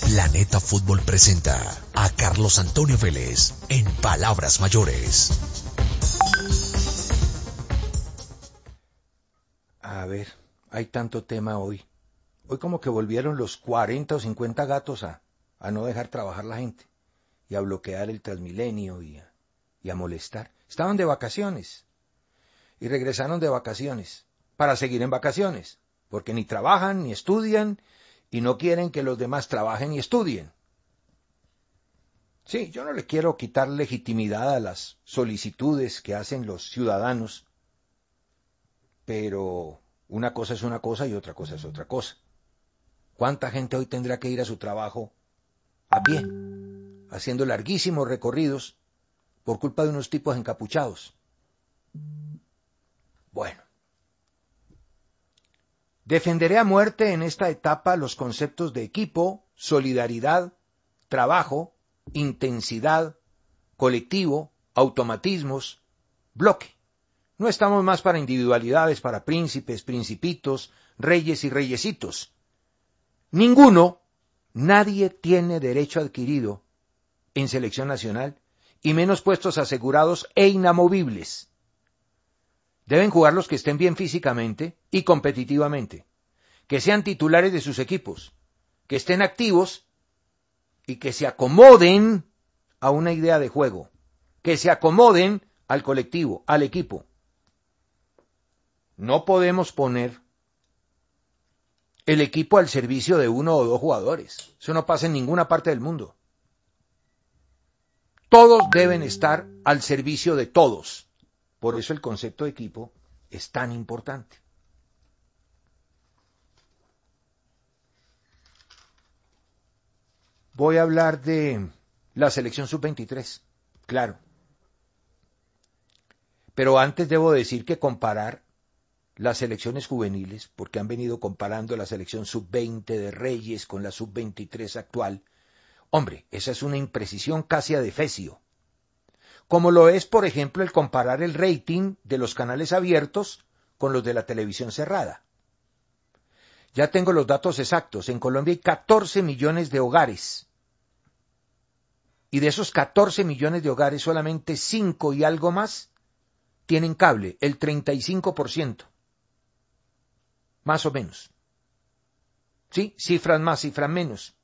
Planeta Fútbol presenta a Carlos Antonio Vélez en Palabras Mayores. A ver, hay tanto tema hoy. Hoy como que volvieron los 40 o 50 gatos a, no dejar trabajar la gente y a bloquear el Transmilenio y y a molestar. Estaban de vacaciones y regresaron de vacaciones para seguir en vacaciones, porque ni trabajan, ni estudian, y no quieren que los demás trabajen y estudien. Sí, yo no le quiero quitar legitimidad a las solicitudes que hacen los ciudadanos, pero una cosa es una cosa y otra cosa es otra cosa. ¿Cuánta gente hoy tendrá que ir a su trabajo a pie, haciendo larguísimos recorridos por culpa de unos tipos encapuchados? Bueno, Defenderé a muerte en esta etapa los conceptos de equipo, solidaridad, trabajo, intensidad, colectivo, automatismos, bloque. No estamos más para individualidades, para príncipes, principitos, reyes y reyesitos. Ninguno, nadie tiene derecho adquirido en selección nacional y menos puestos asegurados e inamovibles. Deben jugar los que estén bien físicamente y competitivamente, que sean titulares de sus equipos, que estén activos y que se acomoden a una idea de juego, que se acomoden al colectivo, al equipo. No podemos poner el equipo al servicio de uno o dos jugadores. Eso no pasa en ninguna parte del mundo. Todos deben estar al servicio de todos. Por eso el concepto de equipo es tan importante. Voy a hablar de la selección sub-23, claro. Pero antes debo decir que comparar las selecciones juveniles, porque han venido comparando la selección sub-20 de Reyes con la sub-23 actual, hombre, esa es una imprecisión casi a defecio como lo es, por ejemplo, el comparar el rating de los canales abiertos con los de la televisión cerrada. Ya tengo los datos exactos. En Colombia hay 14 millones de hogares. Y de esos 14 millones de hogares, solamente 5 y algo más tienen cable, el 35%. Más o menos. ¿Sí? Cifras más, cifras menos.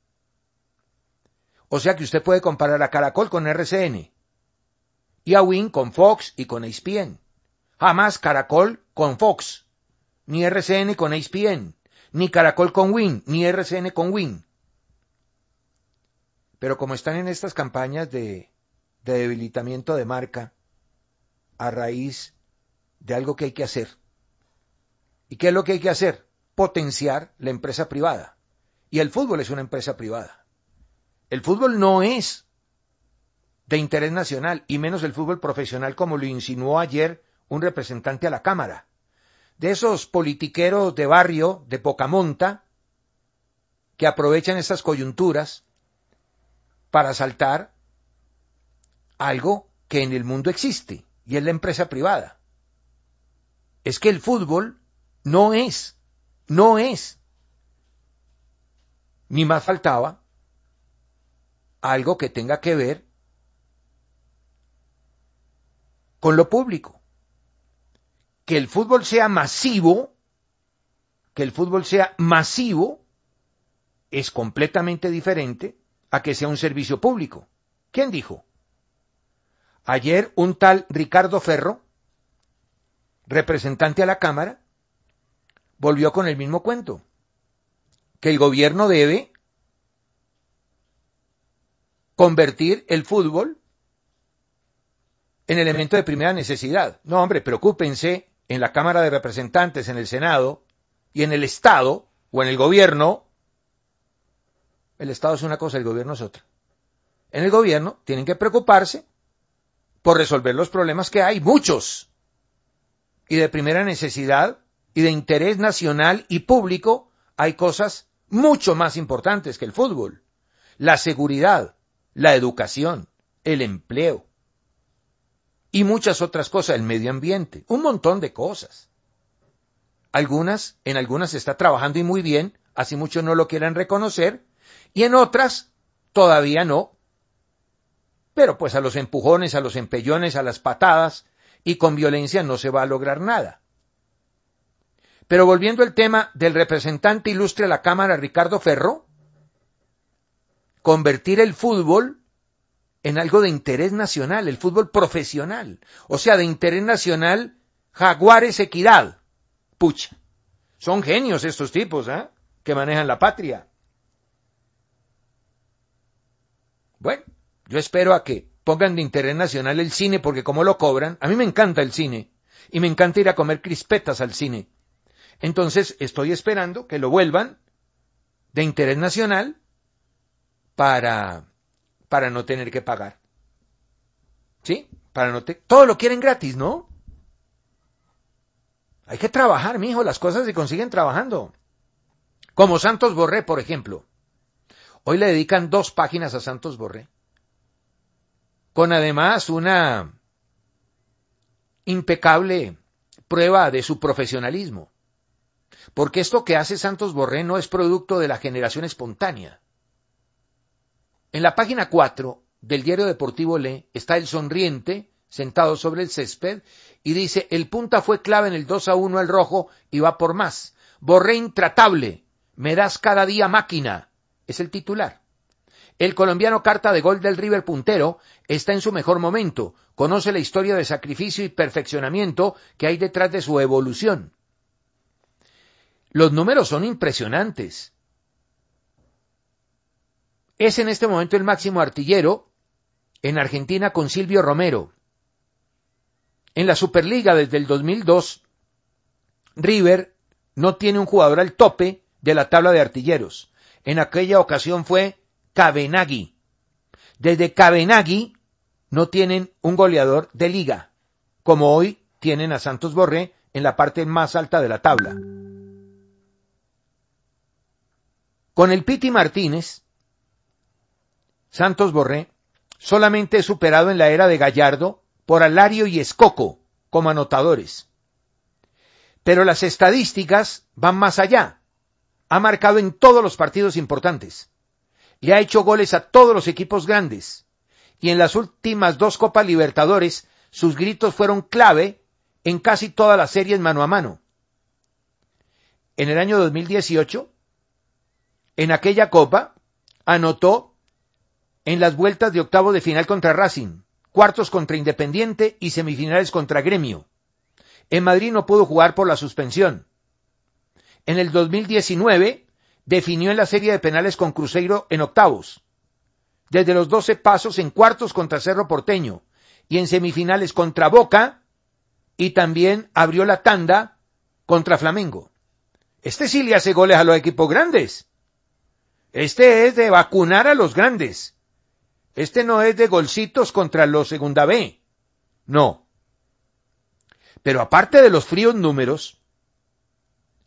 O sea que usted puede comparar a Caracol con RCN, y a Win con Fox y con ESPN. Jamás Caracol con Fox, ni RCN con ESPN, ni Caracol con Win, ni RCN con Win. Pero como están en estas campañas de debilitamiento de marca, a raíz de algo que hay que hacer. ¿Y qué es lo que hay que hacer? Potenciar la empresa privada. Y el fútbol es una empresa privada. El fútbol no es de interés nacional y menos el fútbol profesional como lo insinuó ayer un representante a la Cámara. De esos politiqueros de barrio, de poca monta, que aprovechan estas coyunturas para saltar algo que en el mundo existe, y es la empresa privada. Es que el fútbol no es, no es, ni más faltaba, algo que tenga que ver con lo público. Que el fútbol sea masivo, que el fútbol sea masivo, es completamente diferente a que sea un servicio público. ¿Quién dijo? Ayer un tal Ricardo Ferro, representante a la Cámara, volvió con el mismo cuento, que el gobierno debe convertir el fútbol en elemento de primera necesidad. No, hombre, preocúpense en la Cámara de Representantes, en el Senado y en el Estado o en el gobierno. El Estado es una cosa, el gobierno es otra. En el gobierno tienen que preocuparse por resolver los problemas que hay, muchos, y de primera necesidad y de interés nacional y público, hay cosas mucho más importantes que el fútbol. La seguridad, la educación, el empleo, y muchas otras cosas, el medio ambiente, un montón de cosas. Algunas, en algunas se está trabajando y muy bien, así muchos no lo quieran reconocer, y en otras todavía no. Pero pues a los empujones, a los empellones, a las patadas y con violencia no se va a lograr nada. Pero volviendo al tema del representante ilustre a la Cámara, Ricardo Ferro, convertir el fútbol en algo de interés nacional, el fútbol profesional. O sea, de interés nacional, Jaguares Equidad. Pucha. Son genios estos tipos, ¿ah? ¿eh? Que manejan la patria. Bueno, yo espero a que pongan de interés nacional el cine, porque como lo cobran, a mí me encanta el cine. Y me encanta ir a comer crispetas al cine. Entonces, estoy esperando que lo vuelvan de interés nacional para para no tener que pagar. ¿Sí? Para no te... Todo lo quieren gratis, ¿no? Hay que trabajar, mijo, las cosas se consiguen trabajando. Como Santos Borré, por ejemplo. Hoy le dedican dos páginas a Santos Borré. Con además una impecable prueba de su profesionalismo. Porque esto que hace Santos Borré no es producto de la generación espontánea. En la página 4 del diario deportivo Le está el sonriente sentado sobre el césped y dice, el punta fue clave en el 2 a 1 al rojo y va por más. Borré intratable. Me das cada día máquina. Es el titular. El colombiano carta de gol del River puntero está en su mejor momento, conoce la historia de sacrificio y perfeccionamiento que hay detrás de su evolución. Los números son impresionantes. Es en este momento el máximo artillero en Argentina con Silvio Romero. En la Superliga desde el 2002, River no tiene un jugador al tope de la tabla de artilleros. En aquella ocasión fue Cabenagui. Desde Cabenagui no tienen un goleador de liga, como hoy tienen a Santos Borré en la parte más alta de la tabla. Con el Piti Martínez, Santos Borré solamente es superado en la era de Gallardo por Alario y Escoco como anotadores. Pero las estadísticas van más allá. Ha marcado en todos los partidos importantes. Le ha hecho goles a todos los equipos grandes. Y en las últimas dos Copas Libertadores, sus gritos fueron clave en casi todas las series mano a mano. En el año 2018, en aquella Copa, anotó en las vueltas de octavo de final contra Racing, cuartos contra Independiente y semifinales contra Gremio. En Madrid no pudo jugar por la suspensión. En el 2019 definió en la serie de penales con Cruzeiro en octavos. Desde los 12 pasos en cuartos contra Cerro Porteño y en semifinales contra Boca y también abrió la tanda contra Flamengo. Este sí le hace goles a los equipos grandes. Este es de vacunar a los grandes. Este no es de golcitos contra los segunda B. No. Pero aparte de los fríos números,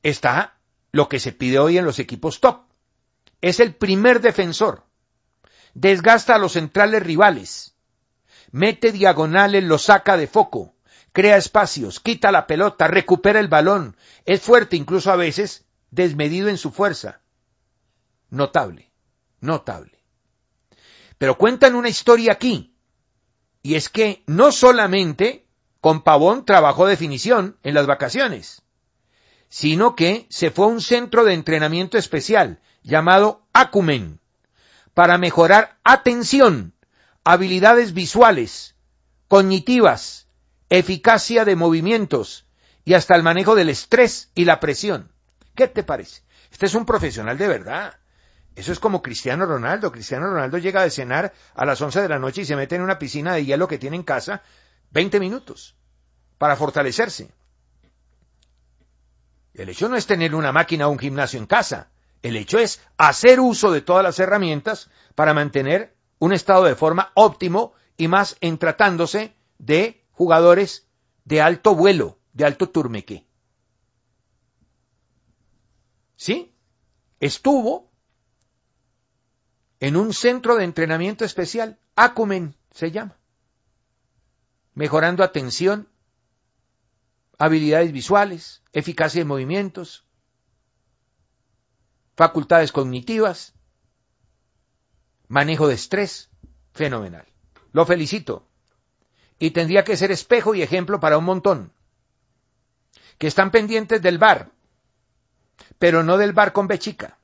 está lo que se pide hoy en los equipos top. Es el primer defensor. Desgasta a los centrales rivales. Mete diagonales, lo saca de foco. Crea espacios, quita la pelota, recupera el balón. Es fuerte, incluso a veces, desmedido en su fuerza. Notable, notable. Pero cuentan una historia aquí, y es que no solamente con Pavón trabajó definición en las vacaciones, sino que se fue a un centro de entrenamiento especial llamado Acumen para mejorar atención, habilidades visuales, cognitivas, eficacia de movimientos y hasta el manejo del estrés y la presión. ¿Qué te parece? Este es un profesional de verdad. Eso es como Cristiano Ronaldo. Cristiano Ronaldo llega de cenar a las 11 de la noche y se mete en una piscina de hielo que tiene en casa 20 minutos para fortalecerse. El hecho no es tener una máquina o un gimnasio en casa. El hecho es hacer uso de todas las herramientas para mantener un estado de forma óptimo y más en tratándose de jugadores de alto vuelo, de alto turmeque. ¿Sí? Estuvo en un centro de entrenamiento especial, Acumen se llama, mejorando atención, habilidades visuales, eficacia de movimientos, facultades cognitivas, manejo de estrés, fenomenal. Lo felicito. Y tendría que ser espejo y ejemplo para un montón, que están pendientes del bar, pero no del bar con bechica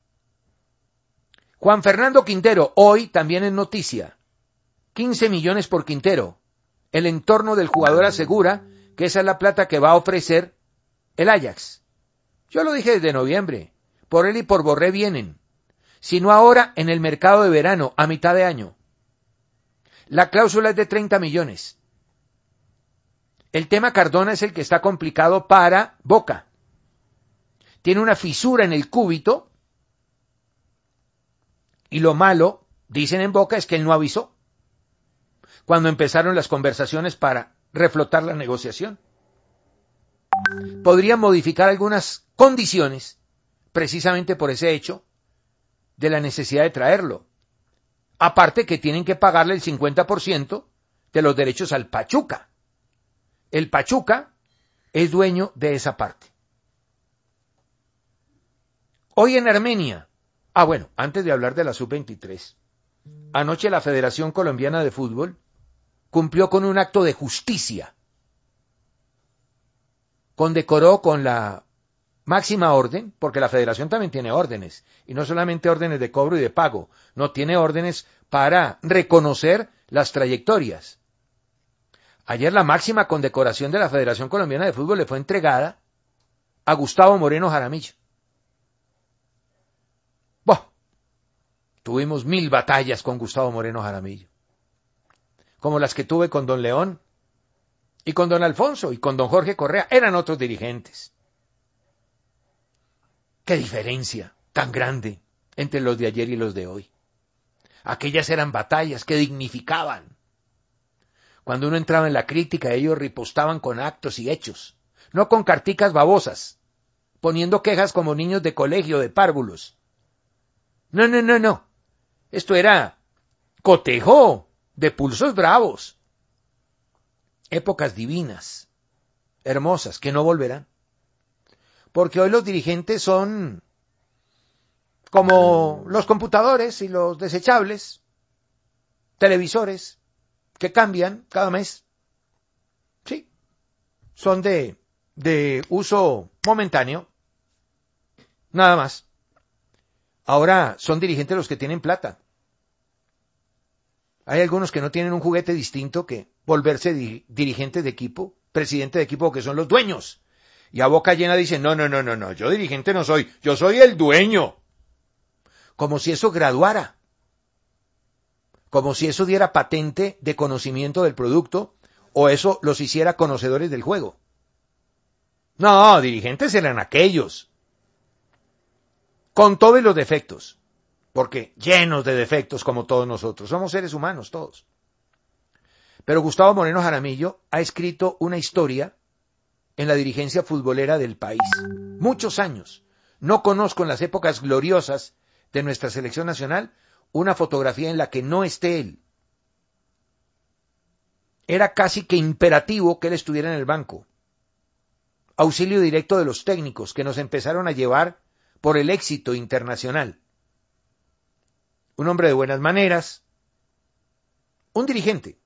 Juan Fernando Quintero, hoy también en noticia. 15 millones por Quintero. El entorno del jugador asegura que esa es la plata que va a ofrecer el Ajax. Yo lo dije desde noviembre. Por él y por Borré vienen. Sino ahora en el mercado de verano, a mitad de año. La cláusula es de 30 millones. El tema Cardona es el que está complicado para Boca. Tiene una fisura en el cúbito y lo malo, dicen en boca, es que él no avisó cuando empezaron las conversaciones para reflotar la negociación. Podría modificar algunas condiciones precisamente por ese hecho de la necesidad de traerlo. Aparte que tienen que pagarle el 50% de los derechos al Pachuca. El Pachuca es dueño de esa parte. Hoy en Armenia, Ah, bueno, antes de hablar de la sub-23. Anoche la Federación Colombiana de Fútbol cumplió con un acto de justicia. Condecoró con la máxima orden, porque la federación también tiene órdenes, y no solamente órdenes de cobro y de pago, no tiene órdenes para reconocer las trayectorias. Ayer la máxima condecoración de la Federación Colombiana de Fútbol le fue entregada a Gustavo Moreno Jaramillo. Tuvimos mil batallas con Gustavo Moreno Jaramillo, como las que tuve con don León y con don Alfonso y con don Jorge Correa. Eran otros dirigentes. Qué diferencia tan grande entre los de ayer y los de hoy. Aquellas eran batallas que dignificaban. Cuando uno entraba en la crítica, ellos ripostaban con actos y hechos, no con carticas babosas, poniendo quejas como niños de colegio de párvulos. No, no, no, no. Esto era cotejo de pulsos bravos. Épocas divinas, hermosas, que no volverán. Porque hoy los dirigentes son como los computadores y los desechables, televisores, que cambian cada mes. Sí, son de, de uso momentáneo, nada más. Ahora son dirigentes los que tienen plata. Hay algunos que no tienen un juguete distinto que volverse dirigentes de equipo, presidente de equipo, que son los dueños. Y a boca llena dicen, no, no, no, no, no, yo dirigente no soy, yo soy el dueño. Como si eso graduara. Como si eso diera patente de conocimiento del producto o eso los hiciera conocedores del juego. No, dirigentes eran aquellos. Con todos los defectos porque llenos de defectos como todos nosotros, somos seres humanos todos. Pero Gustavo Moreno Jaramillo ha escrito una historia en la dirigencia futbolera del país, muchos años. No conozco en las épocas gloriosas de nuestra selección nacional una fotografía en la que no esté él. Era casi que imperativo que él estuviera en el banco. Auxilio directo de los técnicos que nos empezaron a llevar por el éxito internacional un hombre de buenas maneras, un dirigente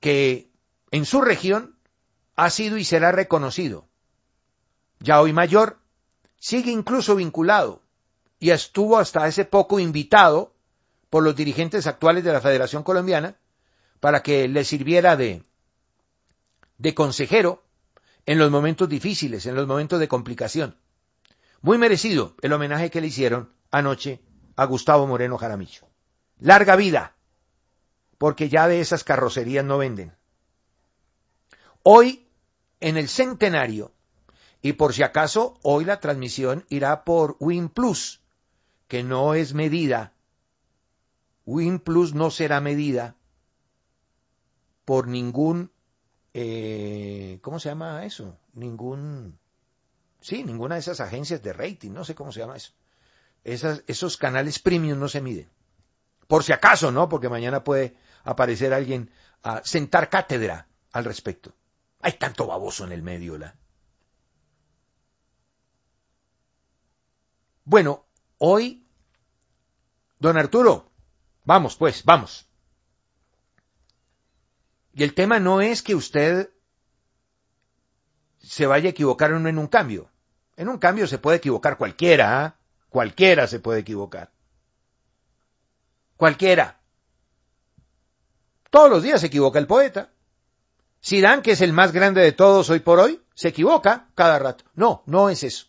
que en su región ha sido y será reconocido. Ya hoy mayor, sigue incluso vinculado y estuvo hasta hace poco invitado por los dirigentes actuales de la Federación Colombiana para que le sirviera de, de consejero en los momentos difíciles, en los momentos de complicación. Muy merecido el homenaje que le hicieron anoche a Gustavo Moreno Jaramillo. Larga vida, porque ya de esas carrocerías no venden. Hoy, en el centenario, y por si acaso, hoy la transmisión irá por Win Plus, que no es medida. Win Plus no será medida por ningún, eh, ¿cómo se llama eso? Ningún, sí, ninguna de esas agencias de rating, no sé cómo se llama eso esos canales premium no se miden. Por si acaso, ¿no? Porque mañana puede aparecer alguien a sentar cátedra al respecto. Hay tanto baboso en el medio, ¿la? Bueno, hoy, don Arturo, vamos pues, vamos. Y el tema no es que usted se vaya a equivocar en un cambio. En un cambio se puede equivocar cualquiera. ¿ah? Cualquiera se puede equivocar. Cualquiera. Todos los días se equivoca el poeta. si que es el más grande de todos hoy por hoy, se equivoca cada rato. No, no es eso.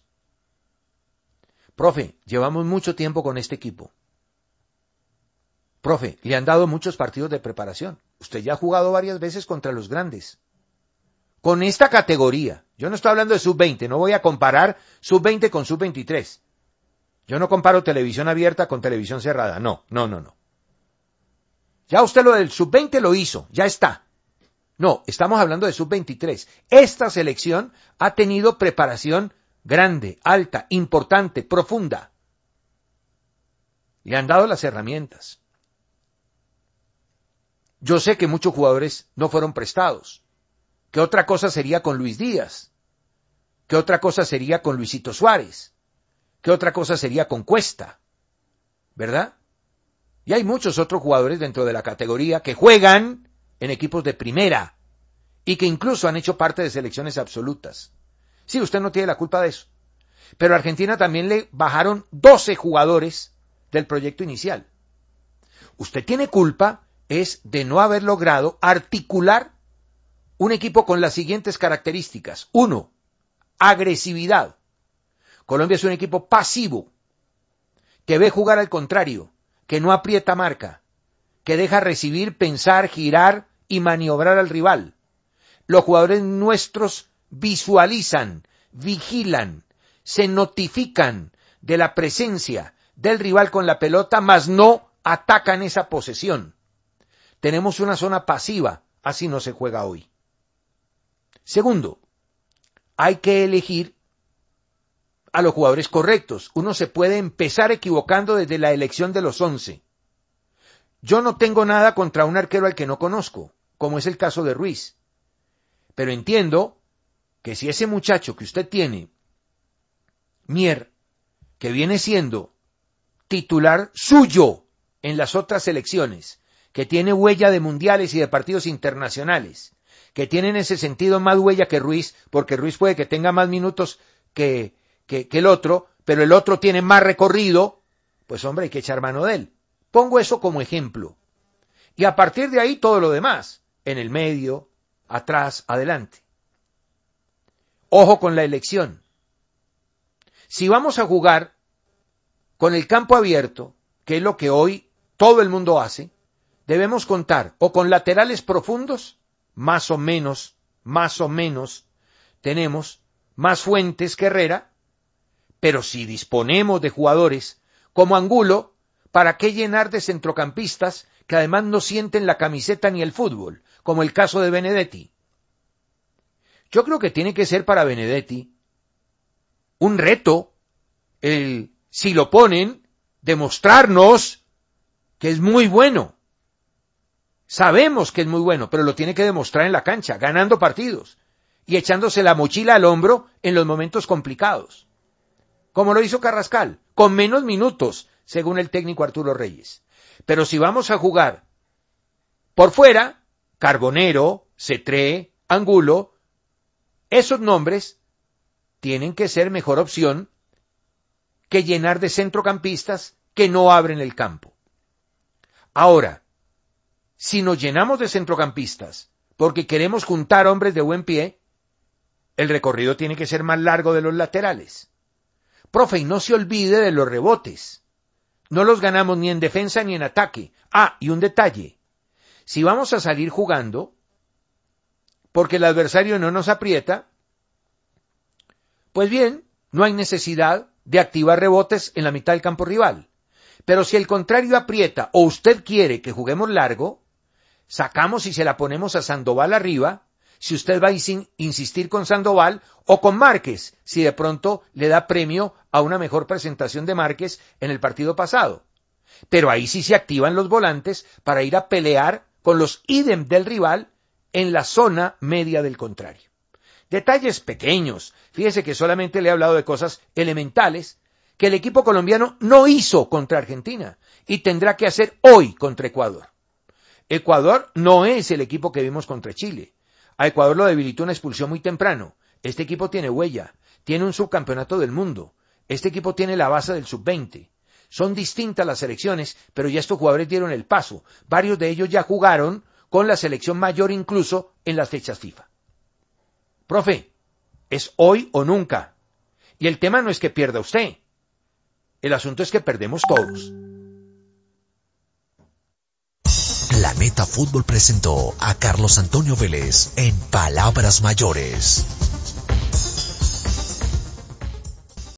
Profe, llevamos mucho tiempo con este equipo. Profe, le han dado muchos partidos de preparación. Usted ya ha jugado varias veces contra los grandes. Con esta categoría, yo no estoy hablando de sub-20, no voy a comparar sub-20 con sub-23. Yo no comparo televisión abierta con televisión cerrada. No, no, no, no. Ya usted lo del sub-20 lo hizo, ya está. No, estamos hablando de sub-23. Esta selección ha tenido preparación grande, alta, importante, profunda. Le han dado las herramientas. Yo sé que muchos jugadores no fueron prestados. ¿Qué otra cosa sería con Luis Díaz? ¿Qué otra cosa sería con Luisito Suárez? ¿Qué otra cosa sería Concuesta, ¿Verdad? Y hay muchos otros jugadores dentro de la categoría que juegan en equipos de primera y que incluso han hecho parte de selecciones absolutas. Sí, usted no tiene la culpa de eso. Pero a Argentina también le bajaron 12 jugadores del proyecto inicial. Usted tiene culpa es de no haber logrado articular un equipo con las siguientes características. Uno, agresividad. Colombia es un equipo pasivo, que ve jugar al contrario, que no aprieta marca, que deja recibir, pensar, girar y maniobrar al rival. Los jugadores nuestros visualizan, vigilan, se notifican de la presencia del rival con la pelota, mas no atacan esa posesión. Tenemos una zona pasiva, así no se juega hoy. Segundo, hay que elegir a los jugadores correctos. Uno se puede empezar equivocando desde la elección de los once. Yo no tengo nada contra un arquero al que no conozco, como es el caso de Ruiz. Pero entiendo que si ese muchacho que usted tiene, Mier, que viene siendo titular suyo en las otras elecciones, que tiene huella de mundiales y de partidos internacionales, que tiene en ese sentido más huella que Ruiz, porque Ruiz puede que tenga más minutos que que, el otro, pero el otro tiene más recorrido, pues hombre, hay que echar mano de él. Pongo eso como ejemplo. Y a partir de ahí todo lo demás, en el medio, atrás, adelante. Ojo con la elección. Si vamos a jugar con el campo abierto, que es lo que hoy todo el mundo hace, debemos contar o con laterales profundos, más o menos, más o menos, tenemos más fuentes que Herrera, pero si disponemos de jugadores como Angulo, ¿para qué llenar de centrocampistas que además no sienten la camiseta ni el fútbol, como el caso de Benedetti? Yo creo que tiene que ser para Benedetti un reto el, si lo ponen, demostrarnos que es muy bueno. Sabemos que es muy bueno, pero lo tiene que demostrar en la cancha, ganando partidos y echándose la mochila al hombro en los momentos complicados como lo hizo Carrascal, con menos minutos, según el técnico Arturo Reyes. Pero si vamos a jugar por fuera, Carbonero, Cetré, Angulo, esos nombres tienen que ser mejor opción que llenar de centrocampistas que no abren el campo. Ahora, si nos llenamos de centrocampistas porque queremos juntar hombres de buen pie, el recorrido tiene que ser más largo de los laterales. Profe, y no se olvide de los rebotes. No los ganamos ni en defensa ni en ataque. Ah, y un detalle. Si vamos a salir jugando, porque el adversario no nos aprieta, pues bien, no hay necesidad de activar rebotes en la mitad del campo rival. Pero si el contrario aprieta o usted quiere que juguemos largo, sacamos y se la ponemos a Sandoval arriba si usted va a insistir con Sandoval o con Márquez, si de pronto le da premio a una mejor presentación de Márquez en el partido pasado. Pero ahí sí se activan los volantes para ir a pelear con los idem del rival en la zona media del contrario. Detalles pequeños. Fíjese que solamente le he hablado de cosas elementales que el equipo colombiano no hizo contra Argentina y tendrá que hacer hoy contra Ecuador. Ecuador no es el equipo que vimos contra Chile. A Ecuador lo debilitó una expulsión muy temprano. Este equipo tiene huella, tiene un subcampeonato del mundo, este equipo tiene la base del sub-20. Son distintas las selecciones, pero ya estos jugadores dieron el paso. Varios de ellos ya jugaron con la selección mayor incluso en las fechas FIFA. Profe, es hoy o nunca. Y el tema no es que pierda usted. El asunto es que perdemos todos. Meta Fútbol presentó a Carlos Antonio Vélez en Palabras Mayores.